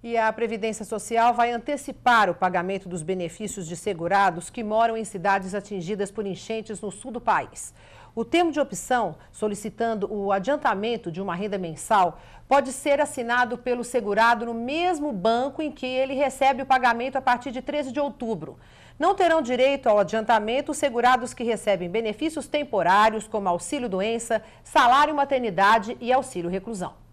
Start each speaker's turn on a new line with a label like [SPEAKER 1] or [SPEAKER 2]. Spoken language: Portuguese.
[SPEAKER 1] E a Previdência Social vai antecipar o pagamento dos benefícios de segurados que moram em cidades atingidas por enchentes no sul do país. O termo de opção, solicitando o adiantamento de uma renda mensal, pode ser assinado pelo segurado no mesmo banco em que ele recebe o pagamento a partir de 13 de outubro. Não terão direito ao adiantamento os segurados que recebem benefícios temporários, como auxílio-doença, salário-maternidade e auxílio-reclusão.